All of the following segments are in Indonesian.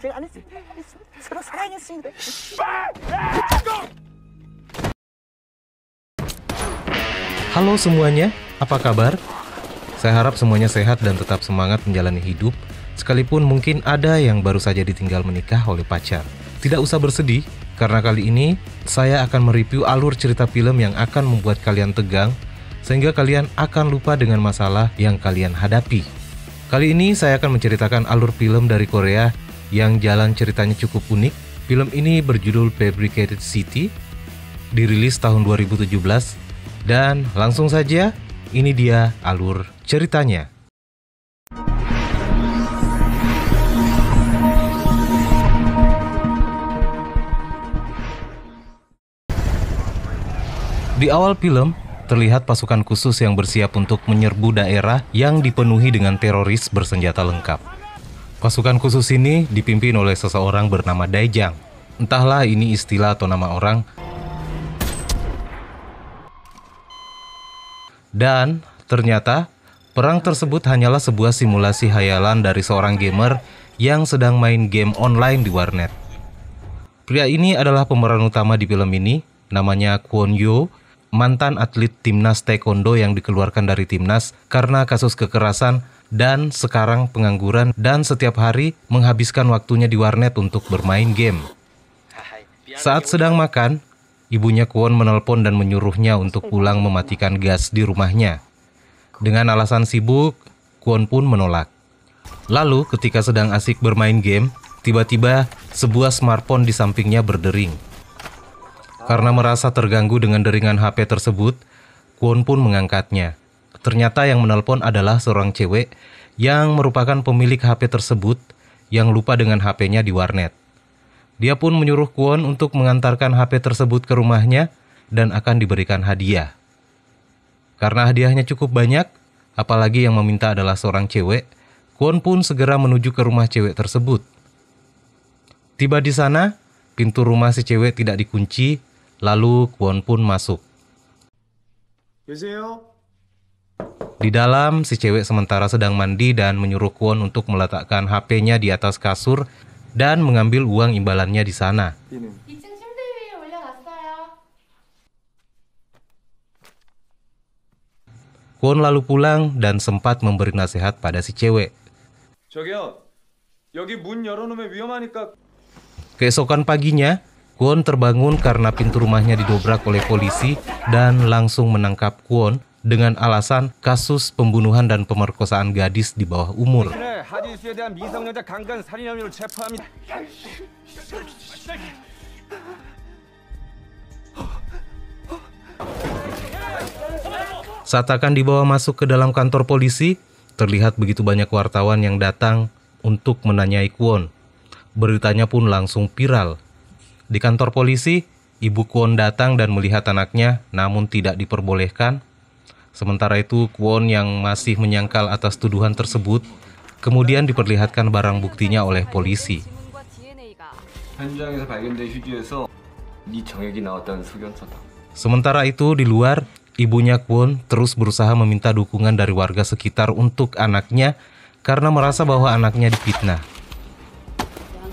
제가 안 했습니다. 서로 사랑했습니다. Halo semuanya, apa kabar? Saya harap semuanya sehat dan tetap semangat menjalani hidup, sekalipun mungkin ada yang baru saja ditinggal menikah oleh pacar. Tidak usah bersedih, karena kali ini saya akan mereview alur cerita film yang akan membuat kalian tegang sehingga kalian akan lupa dengan masalah yang kalian hadapi. Kali ini saya akan menceritakan alur film dari Korea yang jalan ceritanya cukup unik. Film ini berjudul Fabricated City, dirilis tahun 2017 dan langsung saja ini dia alur ceritanya. Di awal film, terlihat pasukan khusus yang bersiap untuk menyerbu daerah yang dipenuhi dengan teroris bersenjata lengkap. Pasukan khusus ini dipimpin oleh seseorang bernama Daijang. Entahlah ini istilah atau nama orang. Dan ternyata perang tersebut hanyalah sebuah simulasi hayalan dari seorang gamer yang sedang main game online di warnet. Pria ini adalah pemeran utama di film ini, namanya Kwon Yo, mantan atlet timnas taekwondo yang dikeluarkan dari timnas karena kasus kekerasan dan sekarang pengangguran dan setiap hari menghabiskan waktunya di warnet untuk bermain game. Saat sedang makan, ibunya Kwon menelpon dan menyuruhnya untuk pulang mematikan gas di rumahnya. Dengan alasan sibuk, Kwon pun menolak. Lalu ketika sedang asik bermain game, tiba-tiba sebuah smartphone di sampingnya berdering. Karena merasa terganggu dengan deringan HP tersebut, Kwon pun mengangkatnya. Ternyata yang menelpon adalah seorang cewek yang merupakan pemilik HP tersebut yang lupa dengan HP-nya di warnet. Dia pun menyuruh Kwon untuk mengantarkan HP tersebut ke rumahnya dan akan diberikan hadiah. Karena hadiahnya cukup banyak, apalagi yang meminta adalah seorang cewek, Kwon pun segera menuju ke rumah cewek tersebut. Tiba di sana, pintu rumah si cewek tidak dikunci, lalu Kwon pun masuk. 여보세요? Di dalam, si cewek sementara sedang mandi dan menyuruh Kwon untuk meletakkan HP-nya di atas kasur dan mengambil uang imbalannya di sana. Kwon lalu pulang dan sempat memberi nasihat pada si cewek. Keesokan paginya, Kwon terbangun karena pintu rumahnya didobrak oleh polisi dan langsung menangkap Kwon dengan alasan kasus pembunuhan dan pemerkosaan gadis di bawah umur. Saat akan dibawa masuk ke dalam kantor polisi, terlihat begitu banyak wartawan yang datang untuk menanyai Kwon. Beritanya pun langsung viral. Di kantor polisi, ibu Kwon datang dan melihat anaknya namun tidak diperbolehkan Sementara itu, Kwon yang masih menyangkal atas tuduhan tersebut kemudian diperlihatkan barang buktinya oleh polisi. Sementara itu, di luar, ibunya Kwon terus berusaha meminta dukungan dari warga sekitar untuk anaknya karena merasa bahwa anaknya dipitnah.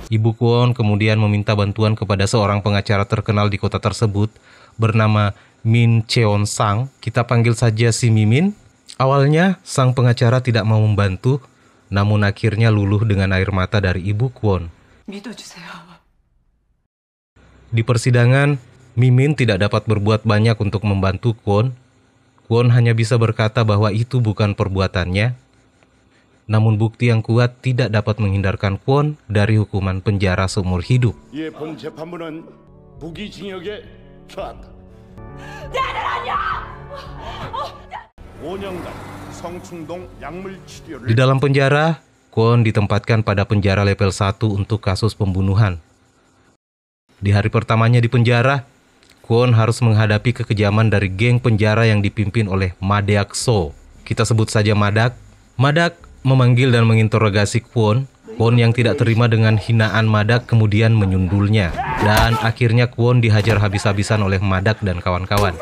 Ibu Kwon kemudian meminta bantuan kepada seorang pengacara terkenal di kota tersebut bernama Min Cheon Sang, kita panggil saja si Mimin. Awalnya sang pengacara tidak mau membantu, namun akhirnya luluh dengan air mata dari Ibu Kwon. Gitu, Di persidangan, Mimin tidak dapat berbuat banyak untuk membantu Kwon. Kwon hanya bisa berkata bahwa itu bukan perbuatannya. Namun bukti yang kuat tidak dapat menghindarkan Kwon dari hukuman penjara seumur hidup. Di dalam penjara, Kwon ditempatkan pada penjara level 1 untuk kasus pembunuhan. Di hari pertamanya di penjara, Kwon harus menghadapi kekejaman dari geng penjara yang dipimpin oleh Madak So. Kita sebut saja Madak. Madak memanggil dan menginterogasi Kwon Kwon yang tidak terima dengan hinaan Madak kemudian menyundulnya. Dan akhirnya Kwon dihajar habis-habisan oleh Madak dan kawan-kawan.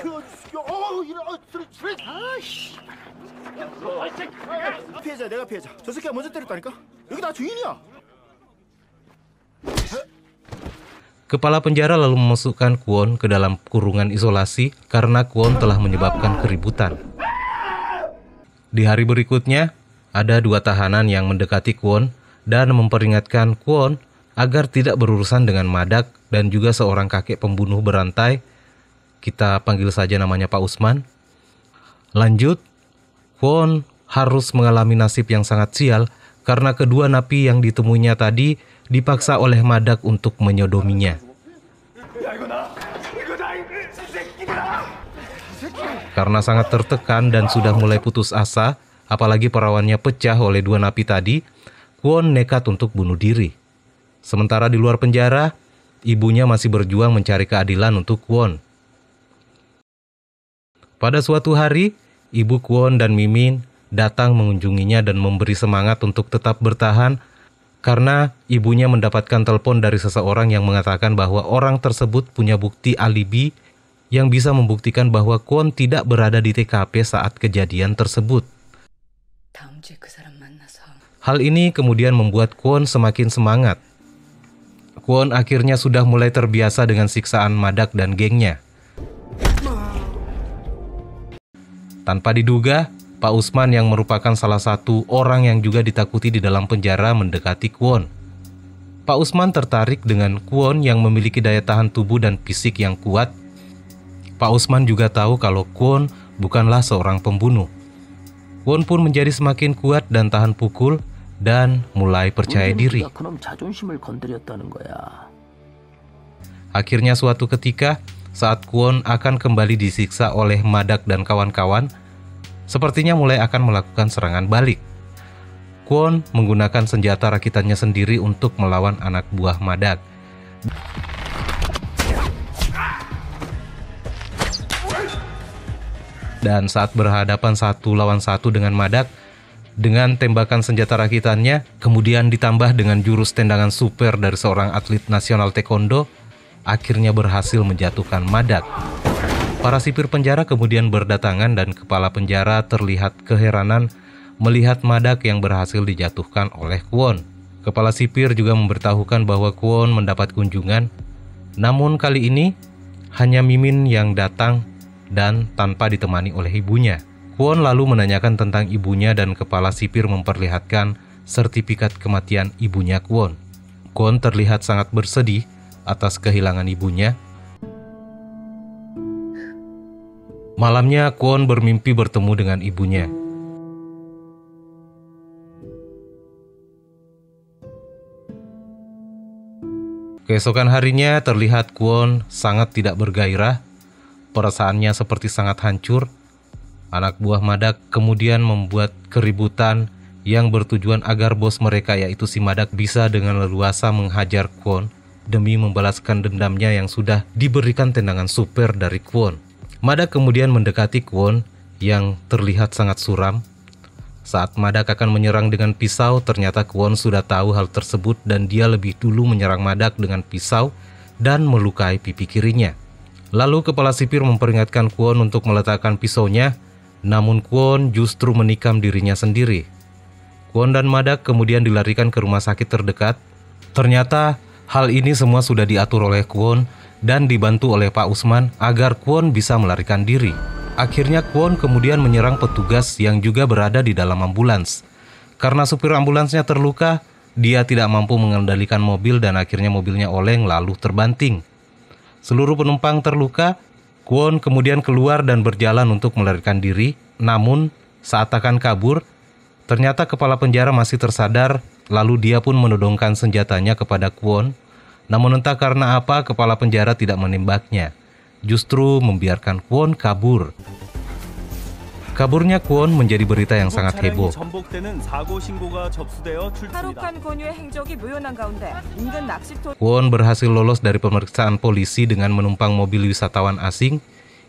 Kepala penjara lalu memasukkan Kwon ke dalam kurungan isolasi karena Kwon telah menyebabkan keributan. Di hari berikutnya, ada dua tahanan yang mendekati Kwon dan memperingatkan Kwon agar tidak berurusan dengan Madak dan juga seorang kakek pembunuh berantai. Kita panggil saja namanya Pak Usman. Lanjut, Kwon harus mengalami nasib yang sangat sial karena kedua napi yang ditemuinya tadi dipaksa oleh Madak untuk menyodominya. Karena sangat tertekan dan sudah mulai putus asa, apalagi perawannya pecah oleh dua napi tadi, Kwon nekat untuk bunuh diri. Sementara di luar penjara, ibunya masih berjuang mencari keadilan untuk Kwon. Pada suatu hari, ibu Kwon dan Mimin datang mengunjunginya dan memberi semangat untuk tetap bertahan karena ibunya mendapatkan telepon dari seseorang yang mengatakan bahwa orang tersebut punya bukti alibi yang bisa membuktikan bahwa Kwon tidak berada di TKP saat kejadian tersebut. Hal ini kemudian membuat Kwon semakin semangat. Kwon akhirnya sudah mulai terbiasa dengan siksaan Madak dan gengnya. Tanpa diduga, Pak Usman yang merupakan salah satu orang yang juga ditakuti di dalam penjara mendekati Kwon. Pak Usman tertarik dengan Kwon yang memiliki daya tahan tubuh dan fisik yang kuat. Pak Usman juga tahu kalau Kwon bukanlah seorang pembunuh. Kwon pun menjadi semakin kuat dan tahan pukul dan mulai percaya diri. Akhirnya suatu ketika, saat Kwon akan kembali disiksa oleh Madak dan kawan-kawan, sepertinya mulai akan melakukan serangan balik. Kwon menggunakan senjata rakitannya sendiri untuk melawan anak buah Madak. Dan saat berhadapan satu lawan satu dengan Madak, dengan tembakan senjata rakitannya, kemudian ditambah dengan jurus tendangan super dari seorang atlet nasional taekwondo, akhirnya berhasil menjatuhkan Madat. Para sipir penjara kemudian berdatangan dan kepala penjara terlihat keheranan melihat Madak yang berhasil dijatuhkan oleh Kwon. Kepala sipir juga memberitahukan bahwa Kwon mendapat kunjungan, namun kali ini hanya Mimin yang datang dan tanpa ditemani oleh ibunya. Won lalu menanyakan tentang ibunya dan kepala sipir memperlihatkan sertifikat kematian ibunya Kwon. Kwon terlihat sangat bersedih atas kehilangan ibunya. Malamnya Kwon bermimpi bertemu dengan ibunya. Keesokan harinya terlihat Kwon sangat tidak bergairah, perasaannya seperti sangat hancur Anak buah Madak kemudian membuat keributan yang bertujuan agar bos mereka yaitu si Madak bisa dengan leluasa menghajar Kwon demi membalaskan dendamnya yang sudah diberikan tendangan super dari Kwon. Madak kemudian mendekati Kwon yang terlihat sangat suram. Saat Madak akan menyerang dengan pisau, ternyata Kwon sudah tahu hal tersebut dan dia lebih dulu menyerang Madak dengan pisau dan melukai pipi kirinya. Lalu kepala sipir memperingatkan Kwon untuk meletakkan pisaunya namun Kwon justru menikam dirinya sendiri. Kwon dan Madak kemudian dilarikan ke rumah sakit terdekat. Ternyata hal ini semua sudah diatur oleh Kwon dan dibantu oleh Pak Usman agar Kwon bisa melarikan diri. Akhirnya Kwon kemudian menyerang petugas yang juga berada di dalam ambulans. Karena supir ambulansnya terluka, dia tidak mampu mengendalikan mobil dan akhirnya mobilnya oleng lalu terbanting. Seluruh penumpang terluka Kwon kemudian keluar dan berjalan untuk melarikan diri, namun saat akan kabur, ternyata kepala penjara masih tersadar, lalu dia pun menodongkan senjatanya kepada Kwon. Namun entah karena apa kepala penjara tidak menembaknya, justru membiarkan Kwon kabur. Kaburnya Kwon menjadi berita yang sangat heboh. Kwon berhasil lolos dari pemeriksaan polisi dengan menumpang mobil wisatawan asing.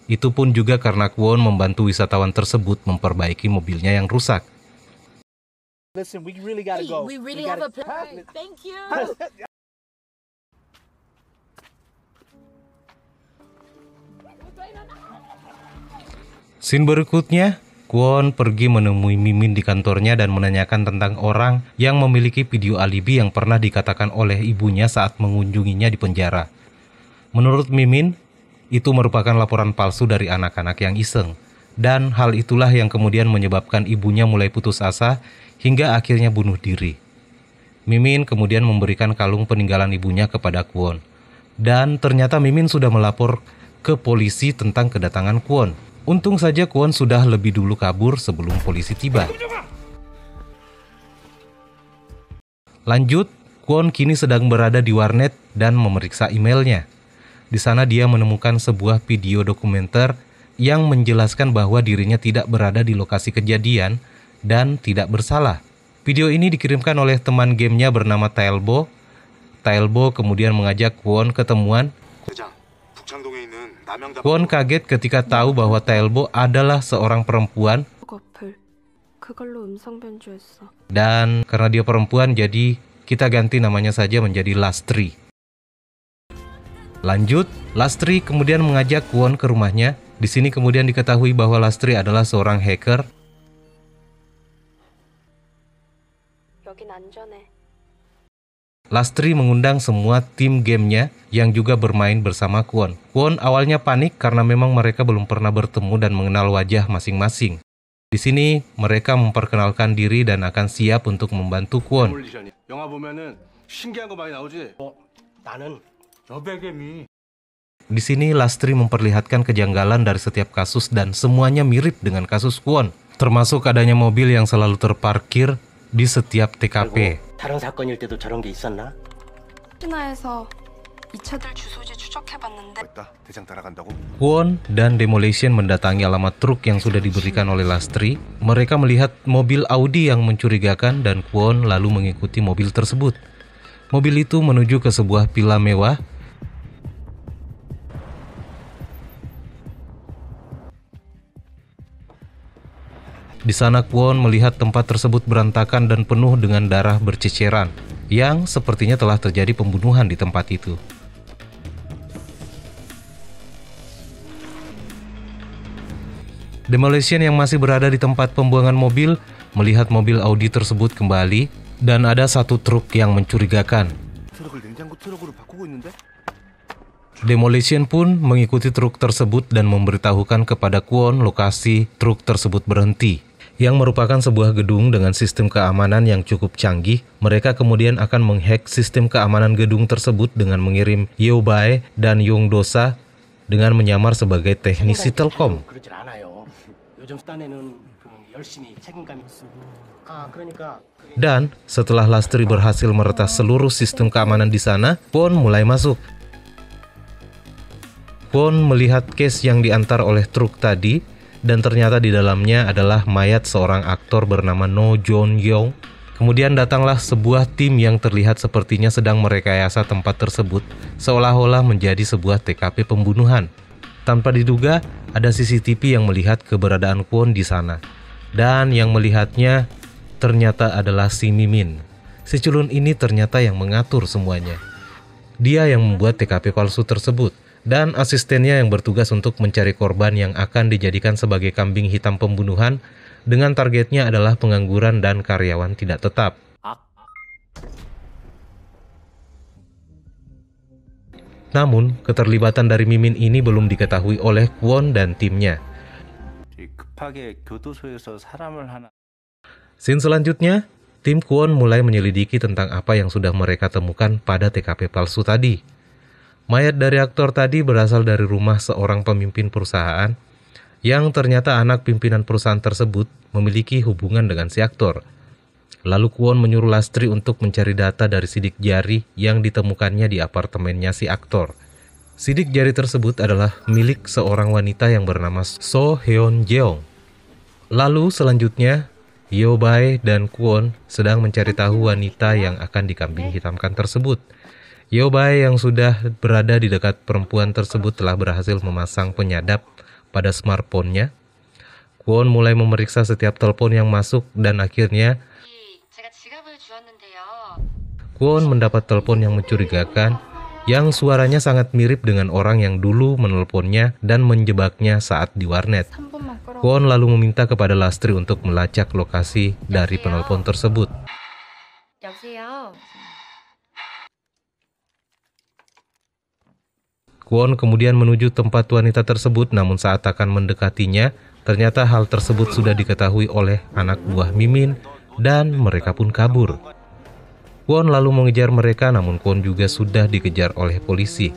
Itu pun juga karena Kwon membantu wisatawan tersebut memperbaiki mobilnya yang rusak. Listen, we really gotta go. We really have a plan. Thank you. Scene berikutnya, Kwon pergi menemui Mimin di kantornya dan menanyakan tentang orang yang memiliki video alibi yang pernah dikatakan oleh ibunya saat mengunjunginya di penjara. Menurut Mimin, itu merupakan laporan palsu dari anak-anak yang iseng. Dan hal itulah yang kemudian menyebabkan ibunya mulai putus asa hingga akhirnya bunuh diri. Mimin kemudian memberikan kalung peninggalan ibunya kepada Kwon. Dan ternyata Mimin sudah melapor ke polisi tentang kedatangan Kwon Untung saja Kwon sudah lebih dulu kabur sebelum polisi tiba. Lanjut, Kwon kini sedang berada di warnet dan memeriksa emailnya. Di sana dia menemukan sebuah video dokumenter yang menjelaskan bahwa dirinya tidak berada di lokasi kejadian dan tidak bersalah. Video ini dikirimkan oleh teman gamenya bernama Tailbo. Tailbo kemudian mengajak Kwon ketemuan. Kwon kaget ketika tahu bahwa Taelbo adalah seorang perempuan dan karena dia perempuan jadi kita ganti namanya saja menjadi Lastri. Lanjut, Lastri kemudian mengajak Kwon ke rumahnya. Di sini kemudian diketahui bahwa Lastri adalah seorang hacker. Lastri mengundang semua tim gamenya yang juga bermain bersama Kwon. Kwon awalnya panik karena memang mereka belum pernah bertemu dan mengenal wajah masing-masing. Di sini, mereka memperkenalkan diri dan akan siap untuk membantu Kwon. Di sini, Lastri memperlihatkan kejanggalan dari setiap kasus dan semuanya mirip dengan kasus Kwon, termasuk adanya mobil yang selalu terparkir di setiap TKP. 다른 사건일 때도 저런 게 있었나? 신화에서 2차들 주소지 추적해봤는데 있다. 대장 따라간다고? 원 dan Demolition mendatangi alamat truk yang sudah diberikan oleh Lastri. Mereka melihat mobil Audi yang mencurigakan dan Kwon lalu mengikuti mobil tersebut. Mobil itu menuju ke sebuah villa mewah Di sana Kwon melihat tempat tersebut berantakan dan penuh dengan darah berceceran, yang sepertinya telah terjadi pembunuhan di tempat itu. Demolition yang masih berada di tempat pembuangan mobil melihat mobil Audi tersebut kembali dan ada satu truk yang mencurigakan. Demolition pun mengikuti truk tersebut dan memberitahukan kepada Kwon lokasi truk tersebut berhenti yang merupakan sebuah gedung dengan sistem keamanan yang cukup canggih, mereka kemudian akan menghack sistem keamanan gedung tersebut dengan mengirim Yeobae dan Dosa dengan menyamar sebagai teknisi Telkom. Dan setelah Lastri berhasil meretas seluruh sistem keamanan di sana, Pon mulai masuk. Pon melihat case yang diantar oleh truk tadi dan ternyata di dalamnya adalah mayat seorang aktor bernama No Joon Young. Kemudian datanglah sebuah tim yang terlihat sepertinya sedang merekayasa tempat tersebut, seolah-olah menjadi sebuah TKP pembunuhan. Tanpa diduga, ada CCTV yang melihat keberadaan Kwon di sana. Dan yang melihatnya ternyata adalah si Mimin. Si culun ini ternyata yang mengatur semuanya. Dia yang membuat TKP palsu tersebut – dan asistennya yang bertugas untuk mencari korban yang akan dijadikan sebagai kambing hitam pembunuhan dengan targetnya adalah pengangguran dan karyawan tidak tetap. Namun, keterlibatan dari Mimin ini belum diketahui oleh Kwon dan timnya. Scene selanjutnya, tim Kwon mulai menyelidiki tentang apa yang sudah mereka temukan pada TKP palsu tadi. Mayat dari aktor tadi berasal dari rumah seorang pemimpin perusahaan yang ternyata anak pimpinan perusahaan tersebut memiliki hubungan dengan si aktor. Lalu Kwon menyuruh Lastri untuk mencari data dari sidik jari yang ditemukannya di apartemennya si aktor. Sidik jari tersebut adalah milik seorang wanita yang bernama So Hyun Jeong. Lalu selanjutnya, Bae dan Kwon sedang mencari tahu wanita yang akan dikambing hitamkan tersebut – Yobai yang sudah berada di dekat perempuan tersebut telah berhasil memasang penyadap pada smartphone-nya. Kwon mulai memeriksa setiap telepon yang masuk dan akhirnya Kwon mendapat telepon yang mencurigakan yang suaranya sangat mirip dengan orang yang dulu menelponnya dan menjebaknya saat di warnet. Kwon lalu meminta kepada Lastri untuk melacak lokasi dari penelpon tersebut. Kwon kemudian menuju tempat wanita tersebut namun saat akan mendekatinya, ternyata hal tersebut sudah diketahui oleh anak buah Mimin dan mereka pun kabur. Kwon lalu mengejar mereka namun Kwon juga sudah dikejar oleh polisi.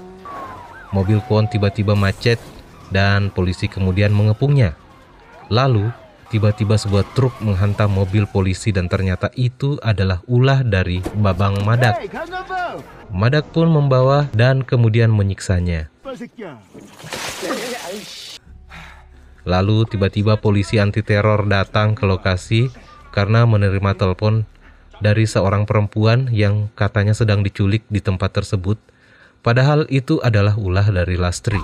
Mobil Kwon tiba-tiba macet dan polisi kemudian mengepungnya. Lalu Tiba-tiba sebuah truk menghantam mobil polisi dan ternyata itu adalah ulah dari Babang Madak. Madak pun membawa dan kemudian menyiksanya. Lalu tiba-tiba polisi anti teror datang ke lokasi karena menerima telepon dari seorang perempuan yang katanya sedang diculik di tempat tersebut. Padahal itu adalah ulah dari Lastri.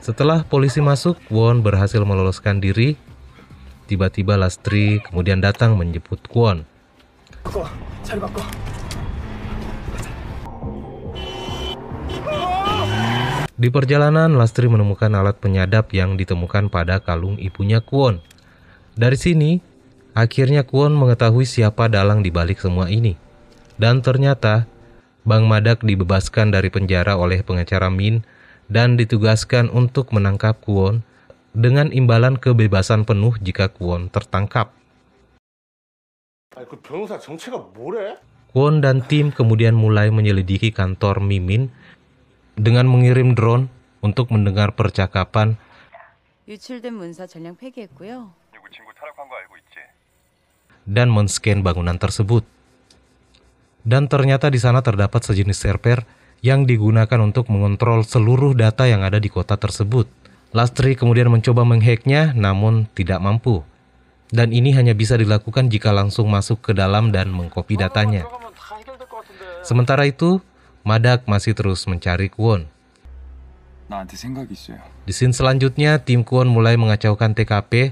Setelah polisi masuk, Won berhasil meloloskan diri. Tiba-tiba Lastri kemudian datang menjemput Kwon. Di perjalanan, Lastri menemukan alat penyadap yang ditemukan pada kalung ibunya Kwon. Dari sini, akhirnya Kwon mengetahui siapa dalang di balik semua ini. Dan ternyata, Bang Madak dibebaskan dari penjara oleh pengacara Min dan ditugaskan untuk menangkap Kwon dengan imbalan kebebasan penuh jika Kwon tertangkap. Kwon dan tim kemudian mulai menyelidiki kantor Mimin dengan mengirim drone untuk mendengar percakapan. Dan men-scan bangunan tersebut. Dan ternyata di sana terdapat sejenis server yang digunakan untuk mengontrol seluruh data yang ada di kota tersebut. Lastri kemudian mencoba menghacknya namun tidak mampu. Dan ini hanya bisa dilakukan jika langsung masuk ke dalam dan mengkopi datanya. Sementara itu, Madak masih terus mencari Kwon. Di scene selanjutnya, tim Kwon mulai mengacaukan TKP.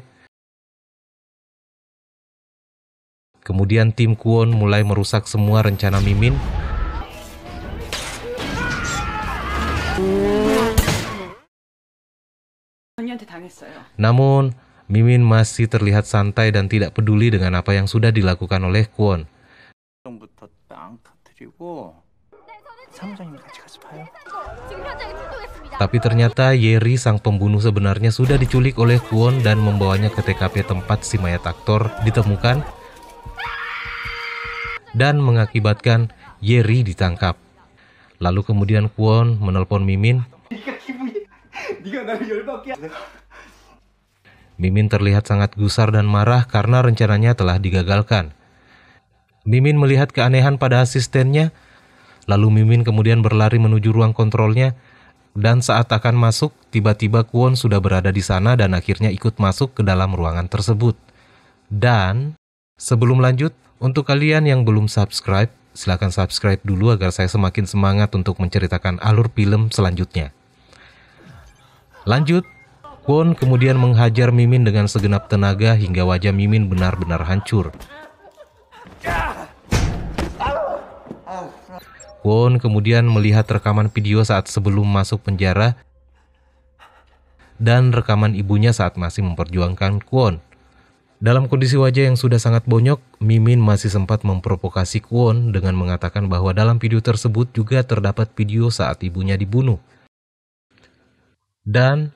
Kemudian tim Kwon mulai merusak semua rencana Mimin Namun, Mimin masih terlihat santai dan tidak peduli dengan apa yang sudah dilakukan oleh Kwon. Tapi ternyata Yeri sang pembunuh sebenarnya sudah diculik oleh Kwon dan membawanya ke TKP tempat si mayat aktor ditemukan dan mengakibatkan Yeri ditangkap. Lalu kemudian Kwon menelpon Mimin. Mimin terlihat sangat gusar dan marah karena rencananya telah digagalkan. Mimin melihat keanehan pada asistennya, lalu Mimin kemudian berlari menuju ruang kontrolnya, dan saat akan masuk, tiba-tiba Kwon sudah berada di sana dan akhirnya ikut masuk ke dalam ruangan tersebut. Dan sebelum lanjut, untuk kalian yang belum subscribe, silahkan subscribe dulu agar saya semakin semangat untuk menceritakan alur film selanjutnya. Lanjut, Kwon kemudian menghajar Mimin dengan segenap tenaga hingga wajah Mimin benar-benar hancur. Kwon kemudian melihat rekaman video saat sebelum masuk penjara dan rekaman ibunya saat masih memperjuangkan Kwon. Dalam kondisi wajah yang sudah sangat bonyok, Mimin masih sempat memprovokasi Kwon dengan mengatakan bahwa dalam video tersebut juga terdapat video saat ibunya dibunuh. Dan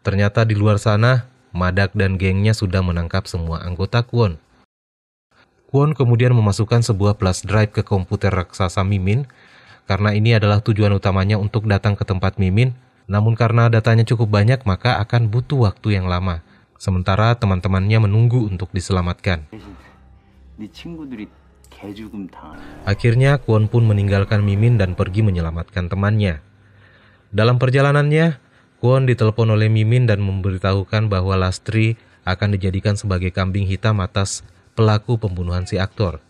ternyata di luar sana, Madak dan gengnya sudah menangkap semua anggota Kwon. Kwon kemudian memasukkan sebuah flash drive ke komputer raksasa Mimin karena ini adalah tujuan utamanya untuk datang ke tempat Mimin. Namun karena datanya cukup banyak maka akan butuh waktu yang lama sementara teman-temannya menunggu untuk diselamatkan. Akhirnya Kwon pun meninggalkan Mimin dan pergi menyelamatkan temannya. Dalam perjalanannya, Kwon ditelepon oleh Mimin dan memberitahukan bahwa Lastri akan dijadikan sebagai kambing hitam atas pelaku pembunuhan si aktor.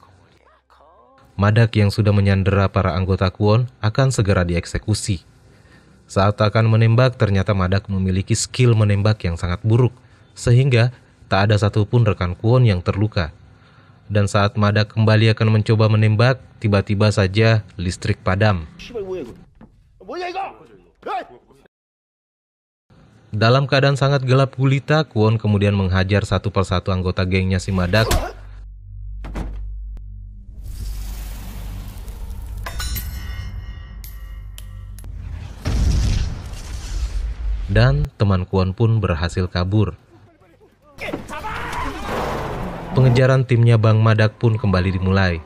Madak yang sudah menyandera para anggota Kwon akan segera dieksekusi. Saat akan menembak, ternyata Madak memiliki skill menembak yang sangat buruk – sehingga tak ada satupun rekan Kwon yang terluka. Dan saat Mada kembali akan mencoba menembak, tiba-tiba saja listrik padam. Dalam keadaan sangat gelap gulita, Kwon kemudian menghajar satu persatu anggota gengnya si Madak. Dan teman Kwon pun berhasil kabur pengejaran timnya Bang Madak pun kembali dimulai.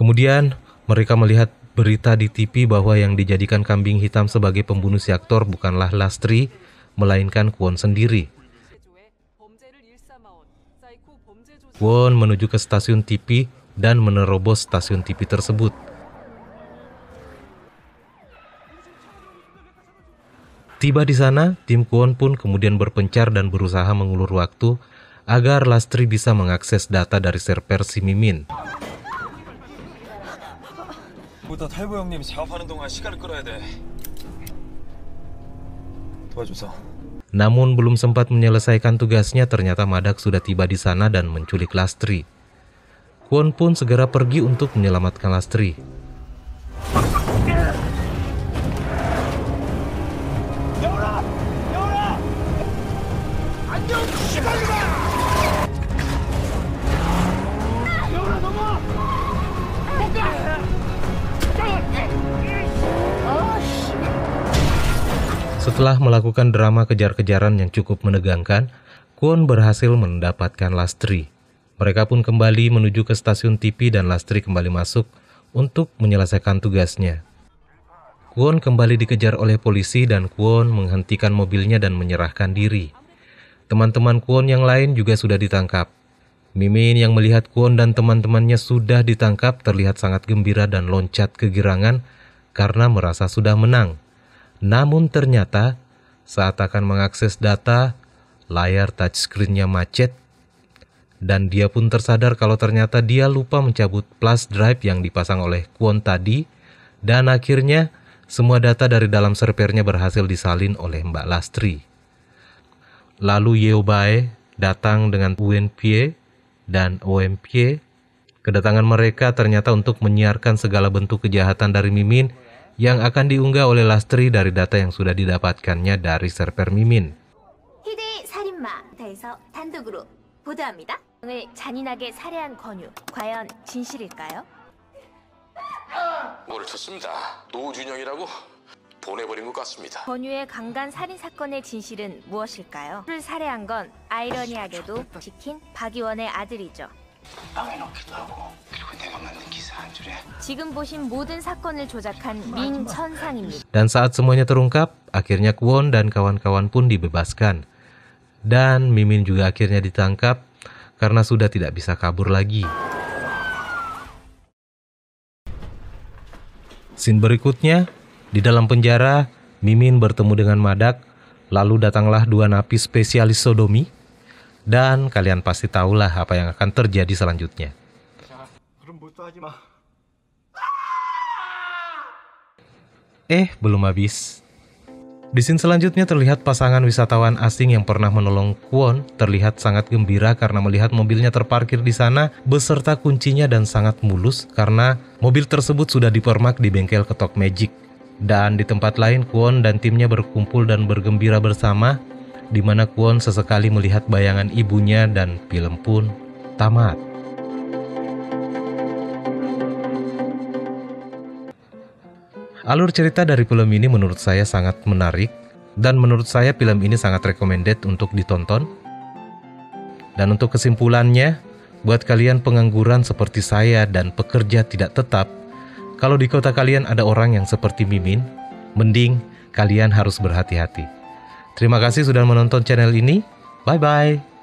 Kemudian mereka melihat berita di TV bahwa yang dijadikan kambing hitam sebagai pembunuh si aktor bukanlah Lastri, melainkan Kwon sendiri. Kwon menuju ke stasiun TV dan menerobos stasiun TV tersebut. Tiba di sana, Tim Kwon pun kemudian berpencar dan berusaha mengulur waktu agar Lastri bisa mengakses data dari server si Mimin. Namun belum sempat menyelesaikan tugasnya, ternyata Madak sudah tiba di sana dan menculik Lastri. Kwon pun segera pergi untuk menyelamatkan Lastri. Setelah melakukan drama kejar-kejaran yang cukup menegangkan, Kwon berhasil mendapatkan Lastri. Mereka pun kembali menuju ke stasiun TV dan Lastri kembali masuk untuk menyelesaikan tugasnya. Kwon kembali dikejar oleh polisi dan Kwon menghentikan mobilnya dan menyerahkan diri. Teman-teman Kwon yang lain juga sudah ditangkap. Mimin yang melihat Kwon dan teman-temannya sudah ditangkap terlihat sangat gembira dan loncat kegirangan karena merasa sudah menang. Namun ternyata saat akan mengakses data, layar touchscreennya macet dan dia pun tersadar kalau ternyata dia lupa mencabut plus drive yang dipasang oleh Kwon tadi. Dan akhirnya semua data dari dalam servernya berhasil disalin oleh Mbak Lastri. Lalu Yeobae datang dengan UNP dan OMP. Kedatangan mereka ternyata untuk menyiarkan segala bentuk kejahatan dari Mimin yang akan diunggah oleh Lastri dari data yang sudah didapatkannya dari server Mimin. 을 잔인하게 살해한 권유 과연 진실일까요? 뭐를 쳤습니다. 노준영이라고 보내버린 것 같습니다. 권유의 강간 살인 사건의 진실은 무엇일까요? 를 살해한 건 아이러니하게도 지킨 박이원의 아들이죠. 빵에 넣기도 하고 그리고 내가 만든 기사 한 줄에 지금 보신 모든 사건을 조작한 민천상입니다. Dan 네. saat semuanya terungkap, akhirnya Kwon dan kawan-kawan pun dibebaskan. Dan Mimin juga akhirnya ditangkap karena sudah tidak bisa kabur lagi. Scene berikutnya, di dalam penjara, Mimin bertemu dengan Madak, lalu datanglah dua napi spesialis sodomi, dan kalian pasti tahulah apa yang akan terjadi selanjutnya. Eh, belum habis. Di scene selanjutnya terlihat pasangan wisatawan asing yang pernah menolong Kwon terlihat sangat gembira karena melihat mobilnya terparkir di sana beserta kuncinya dan sangat mulus karena mobil tersebut sudah dipermak di bengkel ketok magic. Dan di tempat lain Kwon dan timnya berkumpul dan bergembira bersama di mana Kwon sesekali melihat bayangan ibunya dan film pun tamat. Alur cerita dari film ini menurut saya sangat menarik dan menurut saya film ini sangat recommended untuk ditonton. Dan untuk kesimpulannya, buat kalian pengangguran seperti saya dan pekerja tidak tetap, kalau di kota kalian ada orang yang seperti Mimin, mending kalian harus berhati-hati. Terima kasih sudah menonton channel ini. Bye bye.